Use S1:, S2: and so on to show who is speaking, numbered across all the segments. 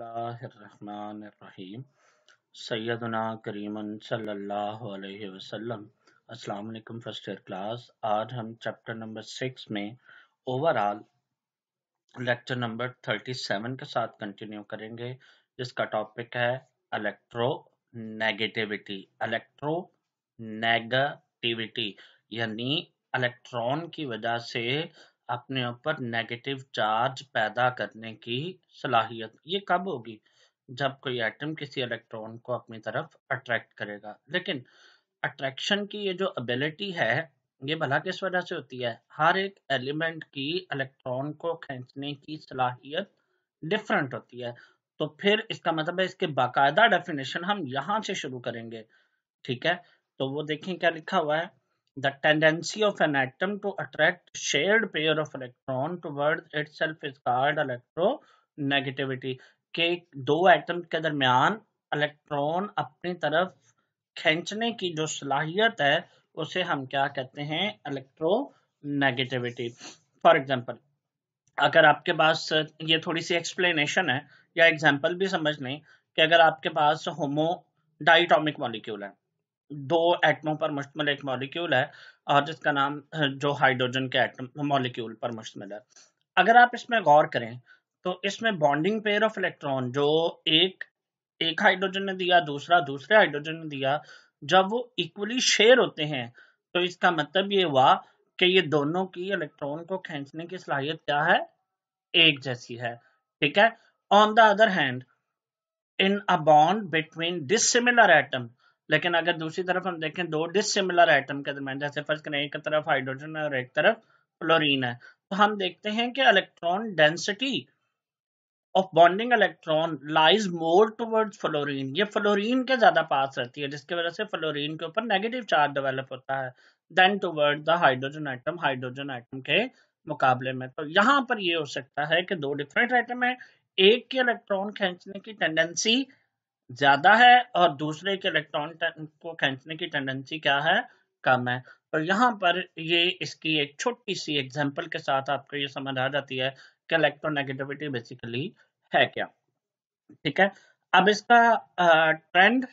S1: बसमीम सैदना करीमन सल्लल्लाहु अलैहि वसल्लम अस्सलाम वालेकुम फर्स्ट ईयर क्लास आज हम चैप्टर नंबर सिक्स में overall lecture number thirty seven के साथ कंटिन्यू करेंगे जिसका टॉपिक है इलेक्ट्रो नेगेटिविटी इलेक्ट्रो नेगेटिविटी यानी इलेक्ट्रॉन की वजह से अपने ऊपर नेगेटिव चार्ज पैदा करने की सलाहियत ये कब होगी जब कोई एटम किसी इलेक्ट्रॉन को अपनी तरफ अट्रैक्ट करेगा लेकिन अट्रैक्शन की ये जो एबिलिटी है ये भला किस वजह से होती है हर एक एलिमेंट की इलेक्ट्रॉन को खींचने की सलाहियत डिफरेंट होती है तो फिर इसका मतलब है इसके बाकायदा डेफिनेशन हम यहाँ से शुरू करेंगे ठीक है तो वो देखें क्या लिखा हुआ है The tendency of an atom to attract shared pair of electron towards itself is called electronegativity. के दो एटम के दरमियान इलेक्ट्रॉन अपनी तरफ खींचने की जो सलाहियत है उसे हम क्या कहते हैं इलेक्ट्रोनेगेटिविटी फॉर एग्जांपल अगर आपके पास ये थोड़ी सी एक्सप्लेनेशन है या एग्जांपल भी समझ लें कि अगर आपके पास होमो डाइटॉमिक मॉलिक्यूल है दो एटमों पर मुश्तमल एक मॉलिक्यूल है और जिसका नाम जो हाइड्रोजन के एटम मॉलिक्यूल पर मुश्तमल है अगर आप इसमें गौर करें तो इसमें बॉन्डिंग पेयर ऑफ इलेक्ट्रॉन जो एक एक हाइड्रोजन ने दिया दूसरा दूसरे हाइड्रोजन ने दिया जब वो इक्वली शेयर होते हैं तो इसका मतलब ये हुआ कि ये दोनों की इलेक्ट्रॉन को खींचने की सलाहियत क्या है एक जैसी है ठीक है on the other hand in a bond between dissimilar atom लेकिन अगर दूसरी तरफ हम देखें दो डिसिमिलर आइटम के दरमियान जैसे फर्ज करें एक तरफ हाइड्रोजन और एक तरफ क्लोरीन है तो हम देखते हैं कि electron density of bonding electron lies more towards fluorine ये फ्लोरीन के ज्यादा पास रहती है जिसकी वजह से फ्लोरीन के ऊपर नेगेटिव चार्ज डेवलप होता है then toward the hydrogen atom hydrogen atom के मुकाबले में तो यहाँ पर ये हो सकता है कि दो डिफरेंट आइटम है एक के इलेक्ट्रॉन खींचने की टेंडेंसी ज्यादा है और दूसरे के इलेक्ट्रॉन को खेचने की टेंडेंसी क्या है कम है और यहाँ पर ये इसकी एक छोटी सी एग्जाम्पल के साथ आपको ये समझ आ जाती है कि इलेक्ट्रोनेगेटिविटी बेसिकली है क्या ठीक है अब इसका ट्रेंड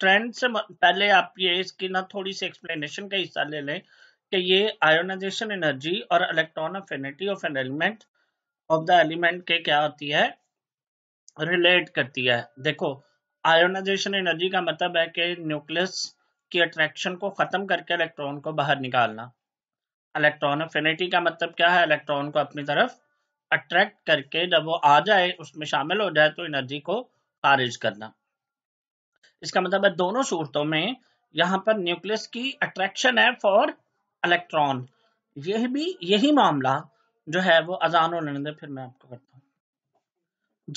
S1: ट्रेंड से पहले आप ये इसकी ना थोड़ी सी एक्सप्लेनेशन का हिस्सा ले लें कि ये आयोनाइजेशन एनर्जी और electron affinity of an element of the element के क्या होती है रिलेट करती है देखो आयोनाइजेशन एनर्जी का मतलब है कि न्यूक्लियस की अट्रैक्शन को खत्म करके इलेक्ट्रॉन को बाहर निकालना इलेक्ट्रॉन अफिनिटी का मतलब क्या है इलेक्ट्रॉन को अपनी तरफ अट्रैक्ट करके जब वो आ जाए उसमें शामिल हो जाए तो एनर्जी को खारिज करना इसका मतलब है दोनों सूरतों में यहाँ पर न्यूक्लियस की अट्रैक्शन है फॉर इलेक्ट्रॉन यह भी यही मामला जो है वो अजान और फिर मैं आपको करता हूँ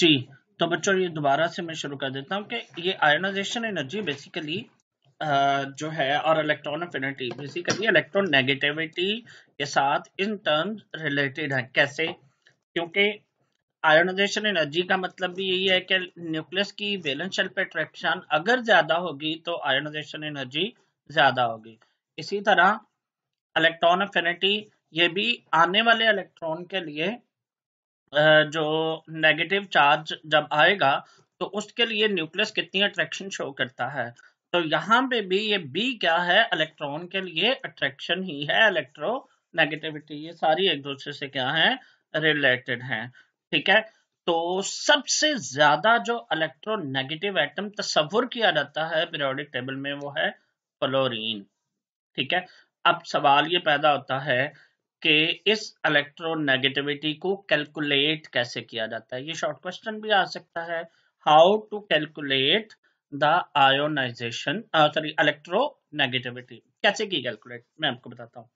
S1: जी तो बच्चों ये दोबारा से मैं शुरू कर देता हूँ कि ये आयोनाइजेशन एनर्जी बेसिकली जो है और electron affinity basically electronegativity के साथ इन टर्म्स रिलेटेड है कैसे क्योंकि आयोनाइजेशन एनर्जी का मतलब भी यही है कि न्यूक्लियस की वेलेंस शेल पे अट्रैक्शन अगर ज्यादा होगी तो आयोनाइजेशन एनर्जी ज्यादा होगी इसी तरह इलेक्ट्रॉन अफिनिटी ये भी आने वाले इलेक्ट्रॉन के लिए जो नेगेटिव चार्ज जब आएगा तो उसके लिए न्यूक्लियस कितनी अट्रैक्शन शो करता है तो यहाँ पे भी ये बी क्या है इलेक्ट्रॉन के लिए अट्रैक्शन ही है इलेक्ट्रो नेगेटिविटी ये सारी एक दूसरे से क्या है रिलेटेड है ठीक है तो सबसे ज्यादा जो नेगेटिव एटम तस्वुर किया जाता है पीरियोडिक टेबल में वो है फ्लोरीन ठीक है अब सवाल ये पैदा होता है कि इस इलेक्ट्रोनेगेटिविटी को कैलकुलेट कैसे किया जाता है ये शॉर्ट क्वेश्चन भी आ सकता है how to calculate the ionization sorry electronegativity कैसे की कैलकुलेट मैं आपको बताता हूँ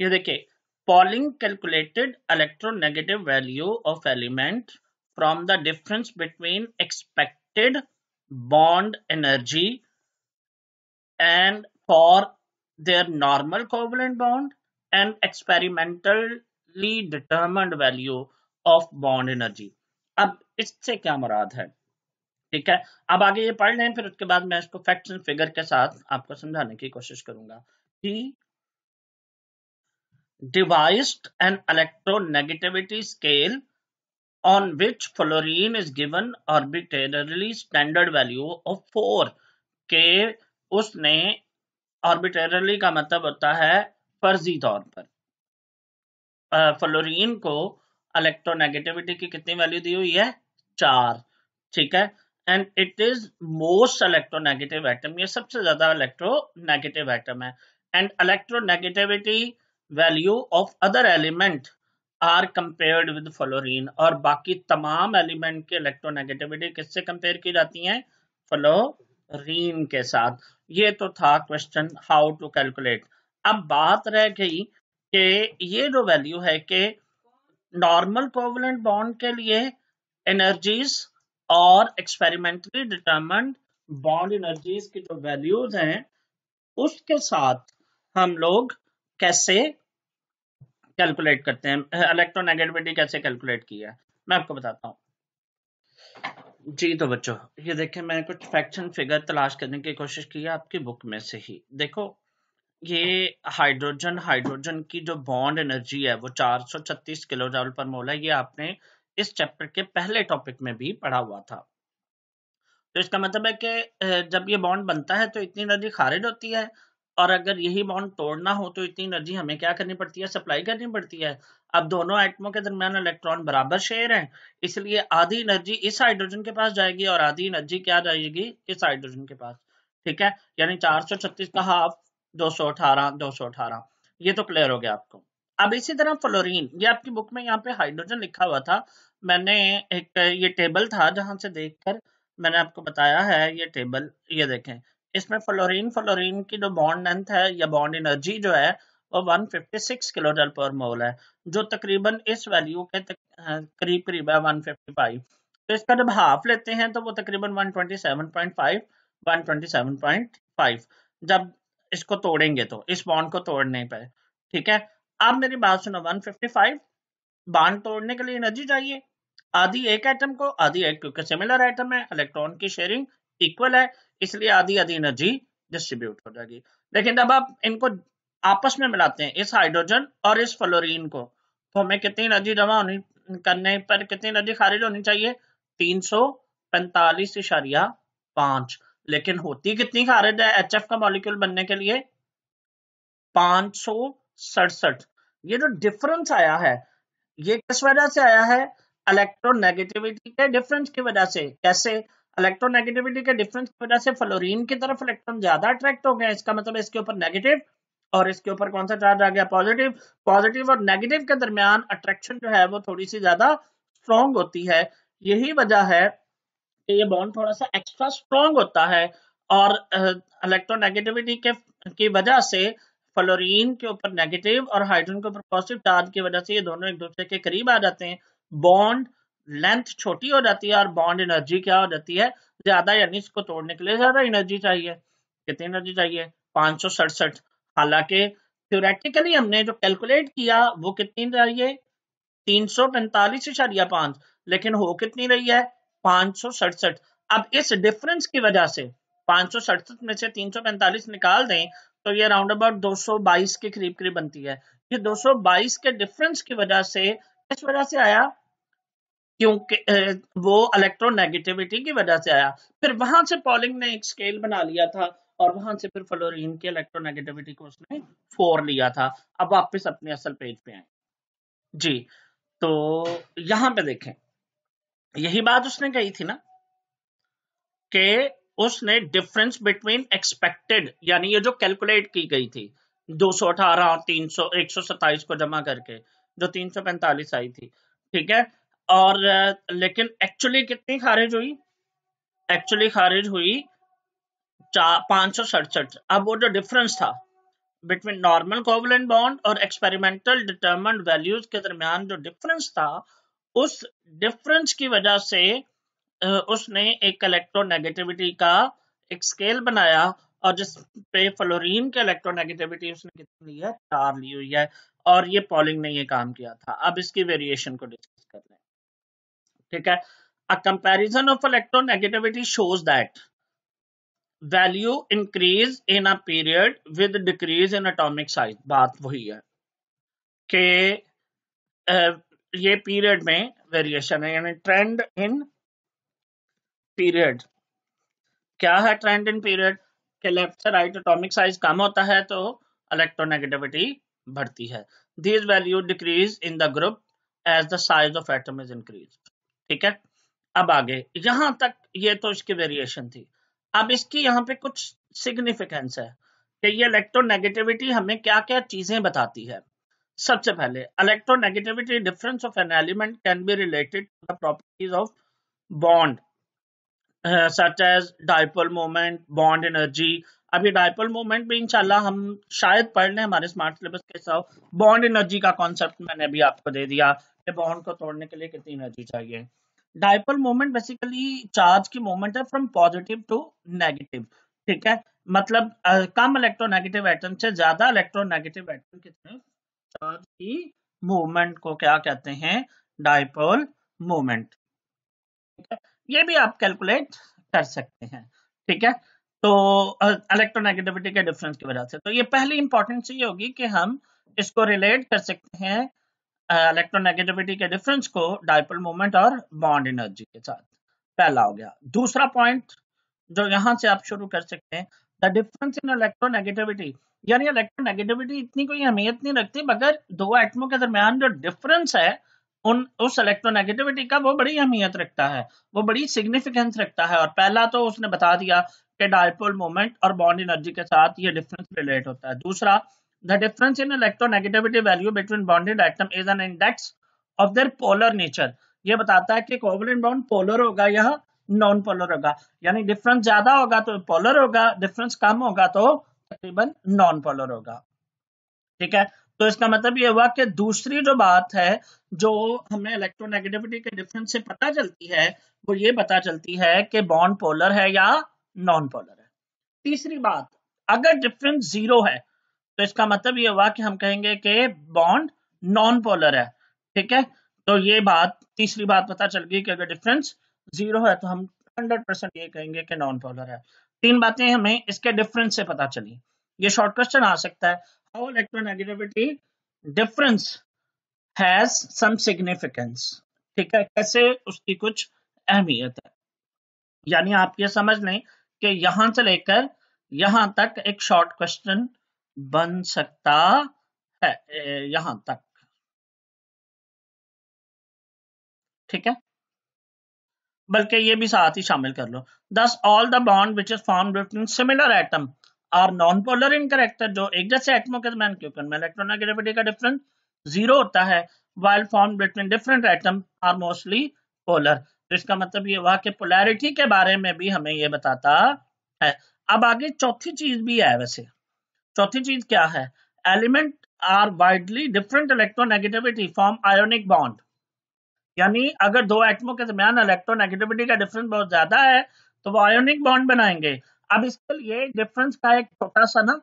S1: ये देखिए Pauling calculated electronegative value of element from the difference between expected bond energy and for their normal covalent bond an experimentally determined value of bond energy. अब इससे क्या मुराद है ठीक है अब आगे ये पढ़ लें फिर उसके बाद मैं इसको फैक्ट्स एंड फिगर के साथ आपको समझाने की कोशिश करूंगा ही devised an electronegativity scale on which fluorine is given arbitrarily standard value of 4 के उसने arbitrarily का मतलब होता है फर्जी तौर पर फ्लोरीन को इलेक्ट्रोनेगेटिविटी की कितनी वैल्यू दी हुई है चार ठीक है and it is most electronegative atom ये सबसे ज्यादा इलेक्ट्रोनेगेटिव एटम है and electronegativity value of other element are compared with fluorine और बाकी तमाम एलिमेंट की इलेक्ट्रोनेगेटिविटी किससे कंपेयर की जाती है फ्लोरीन के साथ ये तो था क्वेश्चन हाउ टू कैलकुलेट अब बात रह गई कि ये जो वैल्यू है कि नॉर्मल कोवलेंट बॉन्ड के लिए एनर्जीज और एक्सपेरिमेंटली डिटर्मंड बॉन्ड एनर्जीज की जो वैल्यूज हैं उसके साथ हम लोग कैसे कैलकुलेट करते हैं इलेक्ट्रोनेगेटिविटी कैसे कैलकुलेट किया है मैं आपको बताता हूँ जी तो बच्चों ये देखें मैंने कुछ फैक्शन फिगर तलाश करने की कोशिश की है आपकी बुक में से ही देखो ये हाइड्रोजन हाइड्रोजन की जो बॉन्ड एनर्जी है वो 436 किलो जाल पर मोल है ये आपने इस चैप्टर के पहले टॉपिक में भी पढ़ा हुआ था तो इसका मतलब है कि जब ये बॉन्ड बनता है तो इतनी एनर्जी खारिज होती है और अगर यही बॉन्ड तोड़ना हो तो इतनी एनर्जी हमें क्या करनी पड़ती है सप्लाई करनी पड़ती है अब दोनों एटमों के दरमियान इलेक्ट्रॉन बराबर शेयर हैं इसलिए आधी एनर्जी इस हाइड्रोजन के पास जाएगी और आधी एनर्जी क्या जाएगी इस हाइड्रोजन के पास ठीक है यानी 436 का हाफ दो सौ अठारह दो सौ अठारह ये तो क्लियर हो गया आपको अब इसी तरह फ्लोरीन ये आपकी बुक में यहाँ पे हाइड्रोजन लिखा हुआ था मैंने एक ये टेबल था जहां से देखकर मैंने आपको बताया है ये टेबल ये देखें इसमें फ्लोरीन फ्लोरीन की जो बॉन्ड लेंथ है या बॉन्ड एनर्जी जो है वो 156 जल पर मोल है जो तकरीबन इस वैल्यू के करीब करीब है 155 तो इसका जब हाफ लेते हैं तो वो तकरीबन पॉइंट फाइव जब इसको तोड़ेंगे तो इस बॉन्ड को तोड़ने पर ठीक है अब मेरी बात सुनो 155 बॉन्ड तोड़ने के लिए एनर्जी चाहिए आधी एक एटम को आधी एक क्योंकि सिमिलर एटम है इलेक्ट्रॉन की शेयरिंग इक्वल है इसलिए आधी आधी एनर्जी डिस्ट्रीब्यूट हो जाएगी लेकिन जब आप इनको आपस में मिलाते हैं इस हाइड्रोजन और इस फ्लोरीन को तो हमें कितनी एनर्जी जमा होनी करने पर कितनी एनर्जी खारिज होनी चाहिए तीन सौ पैंतालीस इशारिया पांच लेकिन होती कितनी खारिज है एच का मॉलिक्यूल बनने के लिए पांच सौ सड़सठ ये जो डिफरेंस आया है ये किस वजह से आया है इलेक्ट्रोनेगेटिविटी के डिफरेंस की वजह से कैसे इलेक्ट्रोनेगेटिविटी के डिफरेंस की वजह से फ्लोरीन की तरफ इलेक्ट्रॉन ज्यादा अट्रैक्ट हो गए इसका मतलब इसके ऊपर नेगेटिव और इसके ऊपर कौन सा चार्ज आ गया पॉजिटिव पॉजिटिव और नेगेटिव के दरमियान अट्रैक्शन जो है वो थोड़ी सी ज्यादा स्ट्रॉन्ग होती है यही वजह है ये बॉन्ड थोड़ा सा एक्स्ट्रा स्ट्रॉन्ग होता है और इलेक्ट्रोनेगेटिविटी के की वजह से फ्लोरीन के ऊपर नेगेटिव और हाइड्रोजन के ऊपर पॉजिटिव चार्ज की वजह से ये दोनों एक दूसरे के करीब आ जाते हैं बॉन्ड लेंथ छोटी हो जाती है और बॉन्ड एनर्जी क्या हो जाती है ज्यादा यानी इसको तोड़ने के लिए ज्यादा एनर्जी चाहिए कितनी एनर्जी चाहिए सड़सठ हालांकि थ्योरेटिकली हमने जो कैलकुलेट किया वो कितनी चाहिए तीन सौ पैंतालीस इशारिया पांच लेकिन हो कितनी रही है पांच अब इस डिफरेंस की वजह से पांच में से 345 निकाल दें तो ये राउंड अबाउट 222 के करीब करीब बनती है ये 222 के डिफरेंस की वजह से किस वजह से आया क्योंकि वो इलेक्ट्रोनेगेटिविटी की वजह से आया फिर वहां से पॉलिंग ने एक स्केल बना लिया था और वहां से फिर फ्लोरिन के इलेक्ट्रोनेगेटिविटी को उसने फोर लिया था अब वापिस अपने असल पेज पे आए जी तो यहां पे देखें यही बात उसने कही थी ना कि उसने डिफरेंस बिटवीन एक्सपेक्टेड यानी ये जो कैलकुलेट की गई थी दो सौ अठारह तीन सौ एक सौ सत्ताईस को जमा करके जो तीन सौ पैंतालीस आई थी ठीक है और लेकिन एक्चुअली कितनी खारिज हुई एक्चुअली खारिज हुई पांच सौ सड़सठ अब वो जो डिफरेंस था बिटवीन नॉर्मल कोवलेंट बॉन्ड और एक्सपेरिमेंटल डिटर्मेंट वैल्यूज के दरमियान जो डिफरेंस था उस डिफरेंस की वजह से उसने एक इलेक्ट्रोनेगेटिविटी का एक स्केल बनाया और जिस पे फ्लोरीन के इलेक्ट्रोनेगेटिविटी उसने कितनी ली है चार ली हुई है और ये पॉलिंग ने ये काम किया था अब इसकी वेरिएशन को डिस्कस कर रहे हैं ठीक है a comparison of electronegativity shows that value increase in a period with decrease in atomic size बात वही है कि ये पीरियड में वेरिएशन है यानी ट्रेंड इन पीरियड क्या है ट्रेंड इन पीरियड के लेफ्ट से राइट एटॉमिक साइज कम होता है तो इलेक्ट्रोनेगेटिविटी बढ़ती है these value decrease in the group as the size of atom is increase ठीक है अब आगे यहां तक ये तो इसकी वेरिएशन थी अब इसकी यहाँ पे कुछ सिग्निफिकेंस है कि ये इलेक्ट्रोनेगेटिविटी हमें क्या क्या चीजें बताती है सबसे पहले electronegativity difference of an element can be related to the properties of bond such as dipole moment bond energy अभी डायपोल मोमेंट भी इंशाल्लाह हम शायद पढ़ने हमारे स्मार्ट सिलेबस के साथ बॉन्ड एनर्जी का कॉन्सेप्ट मैंने अभी आपको दे दिया कि बॉन्ड को तोड़ने के लिए कितनी एनर्जी चाहिए डायपोल मोमेंट बेसिकली चार्ज की मोमेंट है फ्रॉम पॉजिटिव टू नेगेटिव ठीक है मतलब uh, कम इलेक्ट्रोनेगेटिव एटम से ज्यादा इलेक्ट्रोनेगेटिव एटम कितने चार्ज की मूवमेंट को क्या कहते हैं डायपोल मूवमेंट ठीक है ये भी आप कैलकुलेट कर सकते हैं ठीक है तो इलेक्ट्रोनेगेटिविटी के डिफरेंस की वजह से तो ये पहली इंपॉर्टेंट चीज होगी कि हम इसको रिलेट कर सकते हैं इलेक्ट्रोनेगेटिविटी के डिफरेंस को डायपोल मूवमेंट और बॉन्ड एनर्जी के साथ पहला हो गया दूसरा पॉइंट जो यहां से आप शुरू कर सकते हैं द डिफरेंस इन इलेक्ट्रोनेगेटिविटी यानी इलेक्ट्रोनेगेटिविटी इतनी कोई अहमियत नहीं रखती मगर दो एटमों के दरमियान जो डिफरेंस है उन उस इलेक्ट्रोनेगेटिविटी का वो बड़ी अहमियत रखता है वो बड़ी सिग्निफिकेंस रखता है और पहला तो उसने बता दिया कि डायपोल मोमेंट और बॉन्ड एनर्जी के साथ ये डिफरेंस रिलेट होता है दूसरा the difference in electronegativity value between bonded atom is an index of their polar nature ये बताता है कि कोवलेंट बॉन्ड पोलर होगा या नॉन पोलर होगा यानी डिफरेंस ज्यादा होगा तो पोलर होगा डिफरेंस कम होगा तो तकरीबन नॉन पोलर होगा ठीक है तो इसका मतलब यह हुआ कि दूसरी जो बात है जो हमें इलेक्ट्रोनेगेटिविटी के डिफरेंस से पता चलती है वो ये पता चलती है कि बॉन्ड पोलर है या नॉन पोलर है तीसरी बात अगर डिफरेंस जीरो है तो इसका मतलब यह हुआ कि हम कहेंगे कि बॉन्ड नॉन पोलर है ठीक है तो ये बात तीसरी बात पता चल गई कि अगर डिफरेंस जीरो है तो हम हंड्रेड परसेंट ये कहेंगे कि नॉन पोलर है तीन बातें हमें इसके डिफरेंस से पता चली ये शॉर्ट क्वेश्चन आ सकता है how electronegativity difference has some significance ठीक है कैसे उसकी कुछ अहमियत है यानी आप ये समझ लें कि यहां से लेकर यहां तक एक शॉर्ट क्वेश्चन बन सकता है यहां तक ठीक है बल्कि ये भी साथ ही शामिल कर लो thus all the bond which is form between similar atom are non polar in character जो एक जैसे एटमो के दरमियान क्योंकि उनमें इलेक्ट्रोनेगेटिविटी का डिफरेंस जीरो होता है while form between different atom are mostly polar तो इसका मतलब ये हुआ कि पोलैरिटी के बारे में भी हमें ये बताता है अब आगे चौथी चीज भी है वैसे चौथी चीज क्या है element are widely different electronegativity form ionic bond यानी अगर दो एटमों के दरमियान इलेक्ट्रोनेगेटिविटी का डिफरेंस बहुत ज्यादा है तो वो आयोनिक बॉन्ड बनाएंगे अब इसके लिए डिफरेंस का एक छोटा सा ना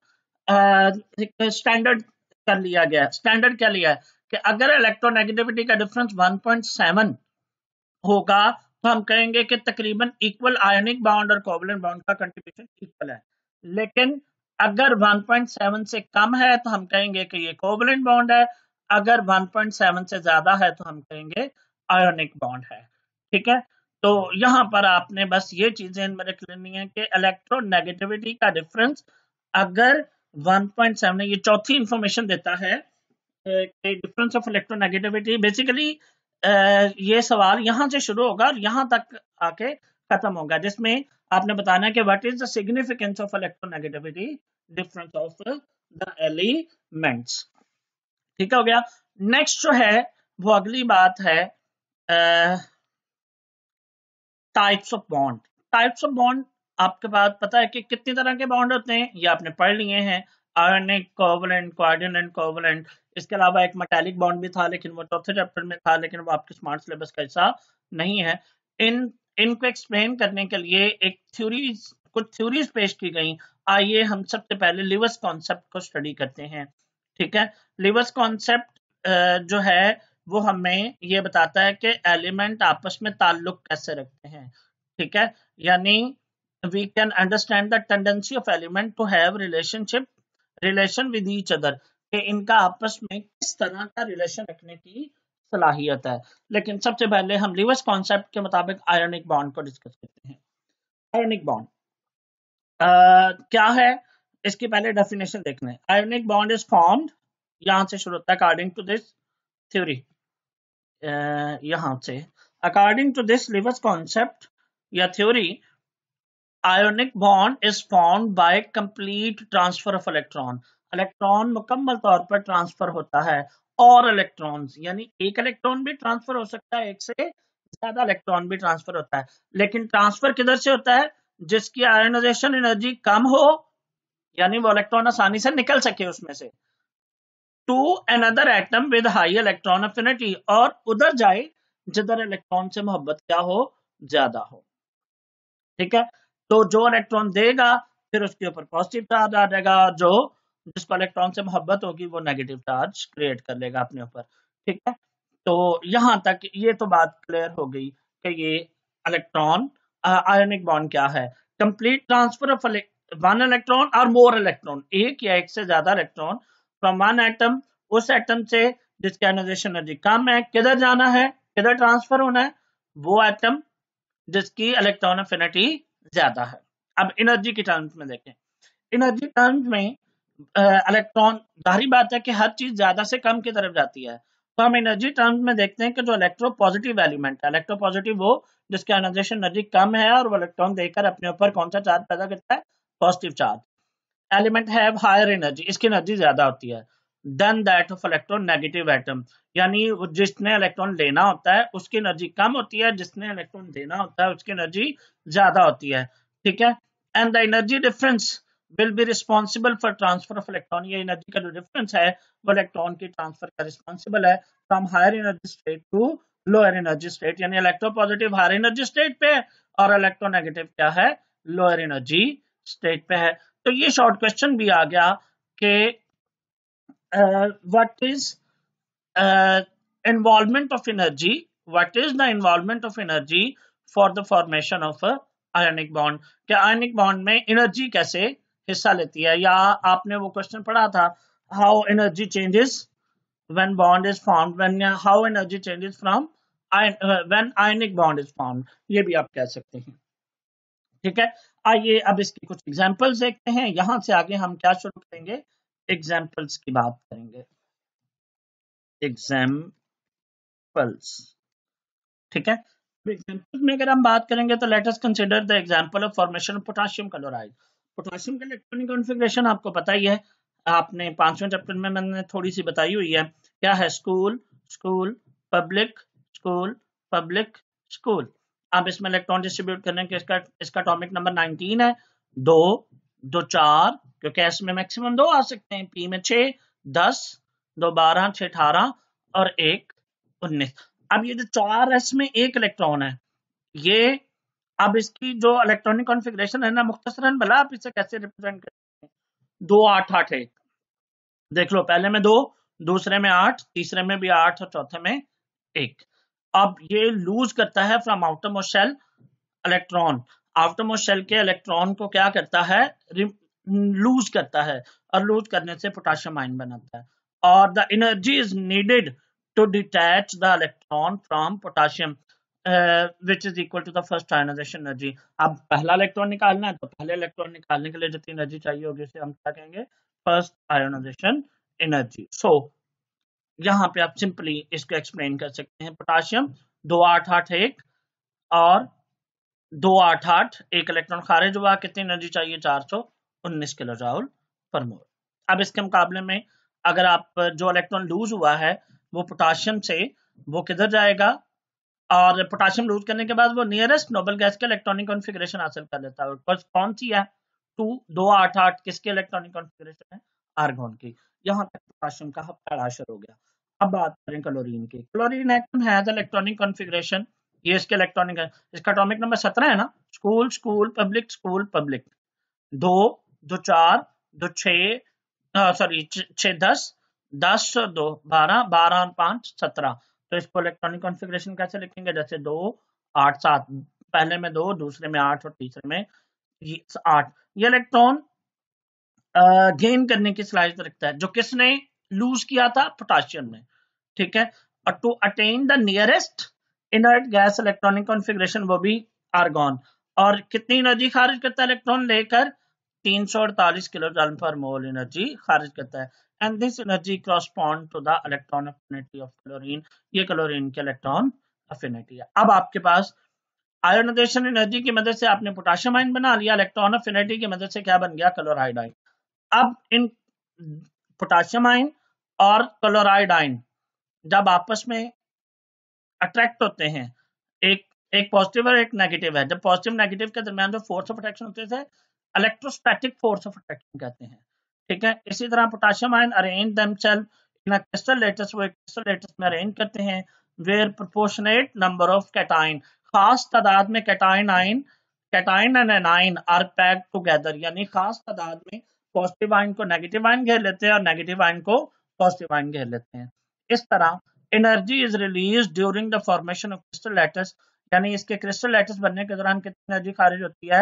S1: स्टैंडर्ड कर लिया गया स्टैंडर्ड क्या लिया है कि अगर इलेक्ट्रोनेगेटिविटी का डिफरेंस 1.7 होगा तो हम कहेंगे कि तकरीबन इक्वल आयोनिक बाउंड और कोवलन बाउंड का कंट्रीब्यूशन इक्वल है लेकिन अगर 1.7 से कम है तो हम कहेंगे कि ये कोवलन बाउंड है अगर 1.7 से ज्यादा है तो हम कहेंगे आयोनिक बॉन्ड है ठीक है तो यहाँ पर आपने बस ये चीजें रख लेनी है कि इलेक्ट्रोनेगेटिविटी का डिफरेंस अगर 1.7 ये चौथी इंफॉर्मेशन देता है कि डिफरेंस ऑफ इलेक्ट्रोनेगेटिविटी बेसिकली ये सवाल यहाँ से शुरू होगा और यहाँ तक आके खत्म होगा जिसमें आपने बताना है कि what is the significance of electronegativity difference of the elements ठीक हो गया नेक्स्ट जो है वो अगली बात है types of bond types of bond आपके पास पता है कि कितनी तरह के बॉन्ड होते हैं ये आपने पढ़ लिए हैं आयोनिक कोवलेंट क्वारिनेंट कोवलेंट इसके अलावा एक मेटेलिक बॉन्ड भी था लेकिन वो चौथे चैप्टर में था लेकिन वो आपके स्मार्ट सिलेबस का हिस्सा नहीं है इन इनको एक्सप्लेन करने के लिए एक थ्योरीज कुछ थ्योरीज पेश की गई आइए हम सबसे पहले लिवस कॉन्सेप्ट को स्टडी करते हैं ठीक है लिवस कॉन्सेप्ट uh, जो है वो हमें ये बताता है कि एलिमेंट आपस में ताल्लुक कैसे रखते हैं ठीक है यानी we can understand the tendency of element to have relationship relation with each other कि इनका आपस में किस तरह का रिलेशन रखने की सलाहियत है लेकिन सबसे पहले हम लिवस कॉन्सेप्ट के मुताबिक आयोनिक बॉन्ड को डिस्कस करते हैं आयोनिक बॉन्ड uh, क्या है इसकी पहले डेफिनेशन देखना आयोनिक बॉन्ड इज फॉर्म्ड यहां से शुरू होता है अकॉर्डिंग टू दिस थ्योरी यहां से according to this Lewis concept या theory ionic bond is form by complete transfer of electron electron मुकम्मल तौर पर ट्रांसफर होता है और इलेक्ट्रॉन्स यानी एक इलेक्ट्रॉन भी ट्रांसफर हो सकता है एक से ज्यादा इलेक्ट्रॉन भी ट्रांसफर होता है लेकिन ट्रांसफर किधर से होता है जिसकी आयोनाइजेशन एनर्जी कम हो यानी वो इलेक्ट्रॉन आसानी से निकल सके उसमें से to another atom with high electron affinity और उधर जाए जिधर इलेक्ट्रॉन से मोहब्बत क्या हो ज्यादा हो ठीक है तो जो इलेक्ट्रॉन देगा फिर उसके ऊपर पॉजिटिव चार्ज आ जाएगा जो जिसको इलेक्ट्रॉन से मोहब्बत होगी वो नेगेटिव चार्ज क्रिएट कर लेगा अपने ऊपर ठीक है तो यहां तक ये तो बात क्लियर हो गई कि ये इलेक्ट्रॉन आयनिक बॉन्ड क्या है complete transfer of one electron और मोर इलेक्ट्रॉन एक या एक से ज्यादा इलेक्ट्रॉन फ्रॉम वन एटम उस एटम से जिसकी आयोनाइजेशन एनर्जी कम है किधर जाना है किधर ट्रांसफर होना है वो एटम जिसकी इलेक्ट्रॉन अफिनिटी ज्यादा है अब एनर्जी की टर्म्स में देखें एनर्जी टर्म्स में इलेक्ट्रॉन जाहरी बात है कि हर चीज ज्यादा से कम की तरफ जाती है तो हम एनर्जी टर्म्स में देखते हैं कि जो इलेक्ट्रो पॉजिटिव एलिमेंट है इलेक्ट्रो पॉजिटिव वो जिसकी आयोनाइजेशन एनर्जी कम है और वो इलेक्ट्रॉन देकर अपने ऊपर कौन सा चार्ज पैदा करता है positive charge element have higher energy इसकी एनर्जी ज्यादा होती है then that of electronegative atom यानी जिसने इलेक्ट्रॉन लेना होता है उसकी एनर्जी कम होती है जिसने इलेक्ट्रॉन देना होता है उसकी एनर्जी ज्यादा होती है ठीक है and the energy difference will be responsible for transfer of electron ये एनर्जी का जो डिफरेंस है वो इलेक्ट्रॉन की ट्रांसफर का रिस्पॉन्सिबल है from higher energy state to lower energy state यानी पॉजिटिव हायर एनर्जी स्टेट पे है और नेगेटिव क्या है लोअर एनर्जी स्टेट पे है तो ये शॉर्ट क्वेश्चन भी आ गया कि what is involvement of energy what is the involvement of energy for the formation of ionic bond क्या आयनिक बॉन्ड में एनर्जी कैसे हिस्सा लेती है या आपने वो क्वेश्चन पढ़ा था how energy changes when bond is form how energy changes from from ion, bond uh, is ionic ये भी आप कह सकते हैं ठीक है आइए अब इसकी कुछ एग्जाम्पल्स देखते हैं यहां से आगे हम क्या शुरू करेंगे एग्जाम्पल्स की बात करेंगे एग्जाम्पल्स ठीक है एग्जाम्पल में अगर हम बात करेंगे तो let consider the example of formation potassium chloride potassium का इलेक्ट्रॉनिक कॉन्फ़िगरेशन आपको पता ही है आपने पांचवें चैप्टर में मैंने थोड़ी सी बताई हुई है क्या है school school public school public school अब इसमें इलेक्ट्रॉन डिस्ट्रीब्यूट करें के इसका इसका अटोमिक नंबर 19 है दो दो चार क्योंकि एस में मैक्सिमम दो आ सकते हैं पी में छः दस दो बारह छः अठारह और एक उन्नीस अब ये जो चार एस में एक इलेक्ट्रॉन है ये अब इसकी जो इलेक्ट्रॉनिक कॉन्फ़िगरेशन है ना मुख्तसरन भला आप इसे कैसे रिप्रेजेंट करते हैं दो आठ आठ एक देख लो पहले में दो दूसरे में आठ तीसरे में भी आठ और चौथे में एक अब ये लूज करता है फ्रॉम आउटरमोस्ट इलेक्ट्रॉन आउटरमोस्ट के इलेक्ट्रॉन को क्या करता है लूज करता है और लूज करने से पोटाशियम आयन बनाता है और the energy is needed to detach the electron from potassium which is equal to the first ionization energy अब पहला इलेक्ट्रॉन निकालना है तो पहले इलेक्ट्रॉन निकालने के लिए जितनी एनर्जी चाहिए होगी उसे हम क्या कहेंगे फर्स्ट आयोनाइजेशन एनर्जी सो यहाँ पे आप सिंपली इसको एक्सप्लेन कर सकते हैं पोटाशियम दो आठ आठ एक और दो आठ आठ एक इलेक्ट्रॉन खारिज हुआ कितनी एनर्जी चाहिए चार सौ उन्नीस किलो राहुल पर मोल अब इसके मुकाबले में अगर आप जो इलेक्ट्रॉन लूज हुआ है वो पोटाशियम से वो किधर जाएगा और पोटाशियम लूज करने के बाद वो नियरेस्ट नोबल गैस के इलेक्ट्रॉनिक कॉन्फ़िगरेशन हासिल कर लेता है कौन सी है टू दो आठ आठ किसके इलेक्ट्रॉनिक कॉन्फ़िगरेशन है आर्गोन की यहाँ तक पोटाशियम का हफ्ता हो गया अब बात करें क्लोरीन की chlorine atom has electronic configuration ये इसके इलेक्ट्रॉनिक है इसका एटॉमिक नंबर सत्रह है ना school school public school public दो दो चार दो छ सॉरी छ दस दस दो बारह बारह पांच सत्रह तो इसको इलेक्ट्रॉनिक कॉन्फ़िगरेशन कैसे लिखेंगे जैसे दो आठ सात पहले में दो दूसरे में आठ और तीसरे में आठ ये इलेक्ट्रॉन गेन करने की सलाहियत रखता है जो किसने लूज किया था पोटाशियम में ठीक है और to attain the nearest inert gas electronic configuration वो भी आर्गॉन और कितनी एनर्जी खारिज करता है इलेक्ट्रॉन लेकर तीन सौ अड़तालीस किलो जल पर मोल एनर्जी खारिज करता है and this energy correspond to the electron affinity of chlorine ये क्लोरीन के इलेक्ट्रॉन अफिनिटी है अब आपके पास आयोनाइजेशन एनर्जी की मदद से आपने पोटाशियम आयन बना लिया इलेक्ट्रॉन अफिनिटी की मदद से क्या बन गया क्लोराइड आयन अब इन पोटाशियम आयन और क्लोराइड आयन जब आपस में अट्रैक्ट होते हैं एक एक पॉजिटिव और एक नेगेटिव है जब पॉजिटिव नेगेटिव के दरमियान जो फोर्स ऑफ अट्रैक्शन होते थे इलेक्ट्रोस्टैटिक फोर्स ऑफ अट्रैक्शन कहते हैं ठीक है इसी तरह potassium ion arrange themselves in crystal lattice वो क्रिस्टल लेटस में अरेंज करते हैं where proportionate number of cation खास तादाद में cation ion cation and anion are packed together यानी खास तादाद में पॉजिटिव आयन को नेगेटिव आयन घेर लेते हैं और नेगेटिव आयन को पॉजिटिव आयन घेर लेते हैं इस तरह energy is release during the formation of crystal lattice यानी इसके क्रिस्टल लेटस बनने के दौरान कितनी एनर्जी खारिज होती है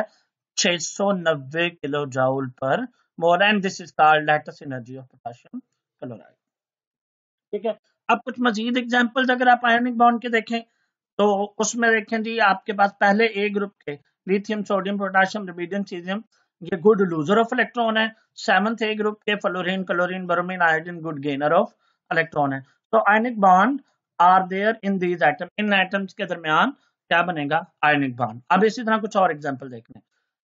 S1: 690 kilo joule per mole and this is called lattice energy of potassium chloride ठीक है अब कुछ मजीद एग्जाम्पल्स अगर आप आयनिक बॉन्ड के देखें तो उसमें देखें जी आपके पास पहले ए ग्रुप के lithium sodium potassium rubidium caesium ये गुड लूजर ऑफ इलेक्ट्रॉन है सेवंथ ए ग्रुप के fluorine chlorine bromine iodine good gainer of electron है तो ionic bond are there in these atom इन आइटम्स के दरमियान क्या बनेगा आयनिक बॉन्ड अब इसी तरह कुछ और एग्जाम्पल देख लें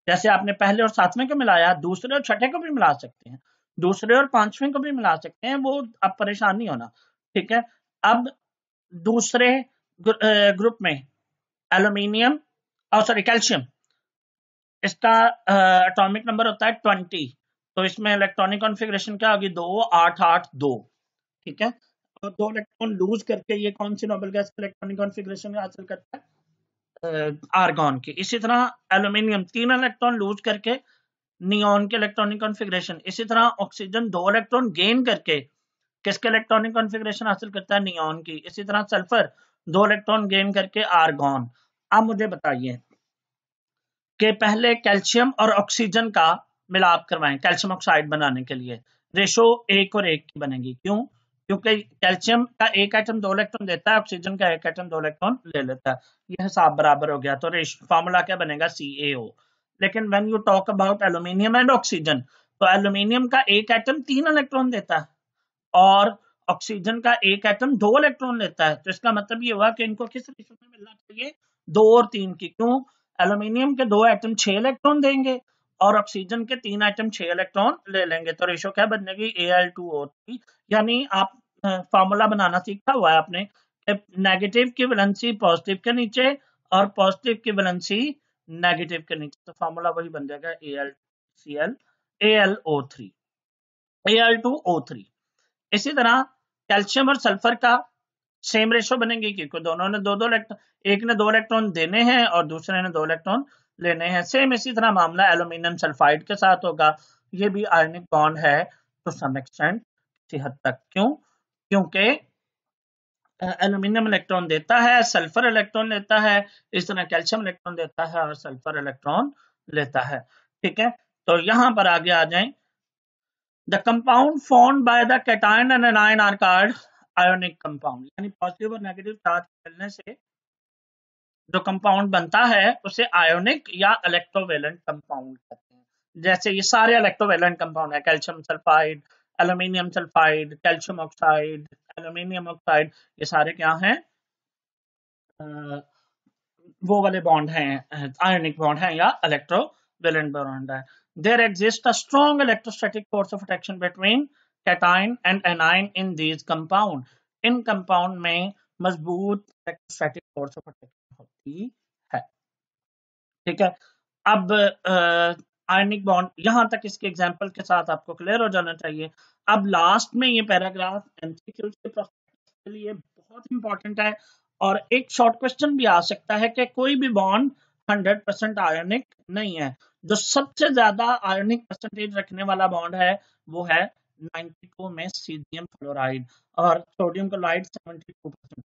S1: जैसे आपने पहले और सातवें को मिलाया दूसरे और छठे को भी मिला सकते हैं दूसरे और पांचवें को भी मिला सकते हैं वो अब परेशान नहीं होना ठीक है अब दूसरे ग्रुप में एल्यूमिनियम और सॉरी कैल्शियम इसका एटॉमिक नंबर होता है ट्वेंटी तो इसमें इलेक्ट्रॉनिक कॉन्फ़िगरेशन क्या होगी दो आठ आठ दो ठीक है और दो इलेक्ट्रॉन लूज करके ये कौन सी नोबल गैस इलेक्ट्रॉनिक कॉन्फ़िगरेशन हासिल करता है आर्गॉन की इसी तरह एल्यूमिनियम तीन इलेक्ट्रॉन लूज करके नियोन के इलेक्ट्रॉनिक कॉन्फ़िगरेशन इसी तरह ऑक्सीजन दो इलेक्ट्रॉन गेन करके किसके इलेक्ट्रॉनिक कॉन्फ़िगरेशन हासिल करता है नियोन की इसी तरह सल्फर दो इलेक्ट्रॉन गेन करके आर्गॉन अब मुझे बताइए कि पहले कैल्शियम और ऑक्सीजन का मिलाप करवाएं कैल्शियम ऑक्साइड बनाने के लिए रेशो एक और एक की बनेगी क्यों क्योंकि कैल्शियम का एक आइटम दो इलेक्ट्रॉन देता है ऑक्सीजन का एक आइटम दो इलेक्ट्रॉन ले लेता है यह हिसाब बराबर हो गया तो फॉर्मूला क्या बनेगा सी ए ओ लेकिन when you talk about aluminium and oxygen तो एल्यूमिनियम का एक आइटम तीन इलेक्ट्रॉन देता है और ऑक्सीजन का एक आइटम दो इलेक्ट्रॉन लेता है तो इसका मतलब ये हुआ कि इनको किस रेशो में मिलना चाहिए दो और तीन की क्यों एल्यूमिनियम के दो आइटम छह इलेक्ट्रॉन देंगे और ऑक्सीजन के तीन आइटम छह इलेक्ट्रॉन ले लेंगे तो रेशो क्या बनेगी A L two O three यानी आप फॉर्मूला बनाना सीखा हुआ है आपने नेगेटिव की वैलेंसी पॉजिटिव के नीचे और पॉजिटिव की वैलेंसी नेगेटिव के नीचे तो फॉर्मूला वही बन जाएगा A L C L A L O three A L two O three इसी तरह कैल्शियम और सल्फर का सेम रेशो बनेगी क्योंकि दोनों ने दो दो इलेक्ट्रॉन एक ने दो इलेक्ट्रॉन देने हैं और दूसरे ने दो इलेक्ट्रॉन लेने हैं सेम इसी तरह मामला एलुमिनियम सल्फाइड के साथ होगा ये भी आयनिक बॉन्ड है तो किसी हद तक क्यों क्योंकि एल्यूमिनियम इलेक्ट्रॉन देता है सल्फर इलेक्ट्रॉन लेता है इस तरह कैल्शियम इलेक्ट्रॉन देता है और सल्फर इलेक्ट्रॉन लेता है ठीक है तो यहां पर आगे आ जाए the compound formed by the cation and anion are called ionic compound यानी पॉजिटिव और नेगेटिव चार्ज मिलने से जो कंपाउंड बनता है उसे आयोनिक या इलेक्ट्रोवेलेंट कंपाउंड कहते हैं जैसे ये सारे इलेक्ट्रोवेलेंट कंपाउंड है calcium sulphide aluminium sulphide calcium oxide aluminium oxide ये सारे क्या हैं वो वाले बॉन्ड हैं आयोनिक बॉन्ड हैं या इलेक्ट्रोवेलेंट बॉन्ड है there exist a strong electrostatic force of attraction between cation and anion in these compound इन कंपाउंड में मजबूत इलेक्ट्रोस्टैटिक फोर्स ऑफ अट्रैक्शन होती है ठीक है अब आयनिक बॉन्ड यहां तक इसके एग्जाम्पल के साथ आपको क्लियर हो जाना चाहिए अब लास्ट में ये पैराग्राफ के के लिए बहुत इंपॉर्टेंट है और एक शॉर्ट क्वेश्चन भी आ सकता है कि कोई भी बॉन्ड 100 परसेंट आयोनिक नहीं है जो सबसे ज्यादा आयोनिक परसेंटेज रखने वाला बॉन्ड है वो है 92 में सीजियम फ्लोराइड और सोडियम क्लोराइड 72 परसेंट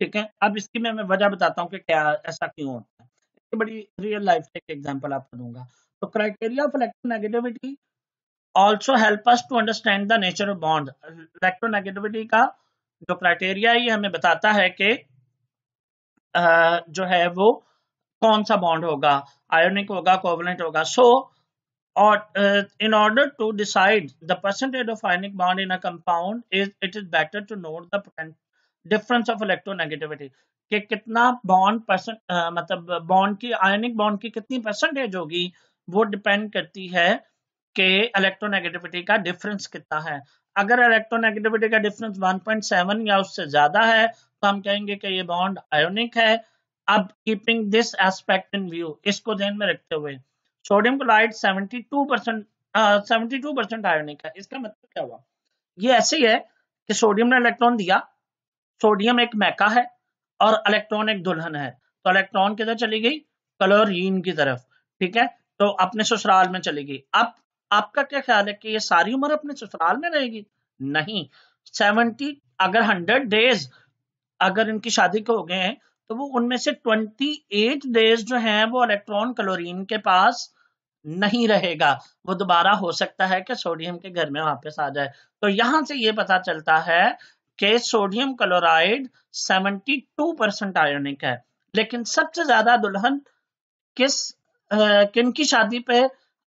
S1: ठीक है अब इसकी मैं वजह बताता हूँ कि क्या ऐसा क्यों होता है इसकी बड़ी रियल लाइफ से एक एग्जाम्पल आपको दूंगा तो criteria of electronegativity also help us to understand the nature of bond electronegativity का जो क्राइटेरिया ये हमें बताता है कि जो है वो कौन सा बॉन्ड होगा आयोनिक होगा कोवलेंट होगा सो और in order to decide the percentage of ionic bond in a compound is it is better to note the difference of electronegativity कि कितना बॉन्ड परसेंट मतलब बॉन्ड की आयनिक बॉन्ड की कितनी परसेंटेज होगी वो डिपेंड करती है कि इलेक्ट्रोनेगेटिविटी का डिफरेंस कितना है अगर इलेक्ट्रोनेगेटिविटी का डिफरेंस 1.7 या उससे ज्यादा है तो हम कहेंगे कि ये बॉन्ड आयोनिक है अब keeping this aspect in view इसको ध्यान में रखते हुए sodium chloride 72 percent seventy two percent ionic है इसका मतलब क्या हुआ ये ऐसे ही है कि सोडियम ने इलेक्ट्रॉन दिया सोडियम एक मैका है और इलेक्ट्रॉन एक दुल्हन है तो इलेक्ट्रॉन किधर चली गई क्लोरीन की तरफ ठीक है तो अपने ससुराल में चली गई अब आपका क्या ख्याल है कि ये सारी उम्र अपने ससुराल में रहेगी नहीं सेवेंटी अगर हंड्रेड डेज अगर इनकी शादी के हो गए हैं तो वो उनमें से ट्वेंटी एट डेज जो हैं वो इलेक्ट्रॉन क्लोरीन के पास नहीं रहेगा वो दोबारा हो सकता है कि सोडियम के घर में वापस आ जाए तो यहां से ये पता चलता है कि सोडियम क्लोराइड 72 परसेंट आयोनिक है लेकिन सबसे ज्यादा दुल्हन किस किन की शादी पे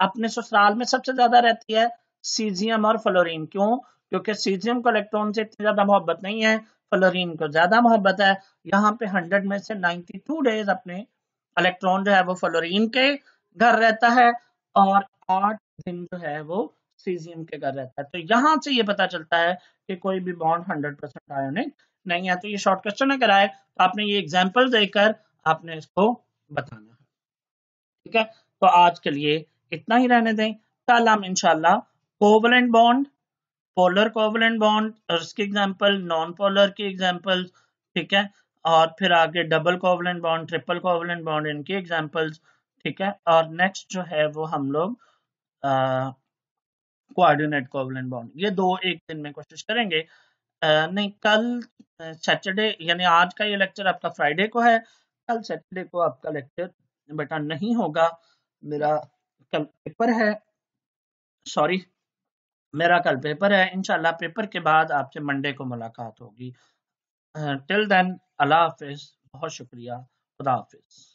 S1: अपने ससुराल में सबसे ज्यादा रहती है सीजियम और फ्लोरीन क्यों क्योंकि सीजियम को इलेक्ट्रॉन से इतनी ज्यादा मोहब्बत नहीं है फ्लोरीन को ज्यादा मोहब्बत है यहाँ पे 100 में से 92 डेज अपने इलेक्ट्रॉन जो है वो फ्लोरीन के घर रहता है और आठ दिन जो है वो सीजियम के घर रहता है तो यहाँ से ये पता चलता है कि कोई भी बॉन्ड हंड्रेड परसेंट आयोनिक नहीं है तो ये शॉर्ट क्वेश्चन अगर आए तो आपने ये एग्जाम्पल देकर आपने इसको बताना है ठीक है तो आज के लिए इतना ही रहने दें कल हम इनशाला covalent bond polar covalent bond और इसकी एग्जाम्पल नॉन पोलर की एग्जाम्पल ठीक है और फिर आगे double covalent bond triple covalent bond इनकी एग्जाम्पल्स ठीक है और नेक्स्ट जो है वो हम लोग कोऑर्डिनेट कोवलेंट बाउंड ये दो एक दिन में कोशिश करेंगे आ, नहीं कल सैटरडे यानी आज का ये लेक्चर आपका फ्राइडे को है कल सैटरडे को आपका लेक्चर बेटा नहीं होगा मेरा कल पेपर है सॉरी मेरा कल पेपर है इनशाला पेपर के बाद आपसे मंडे को मुलाकात होगी टिल देन अल्लाह हाफिज़ बहुत शुक्रिया खुदा हाफिज़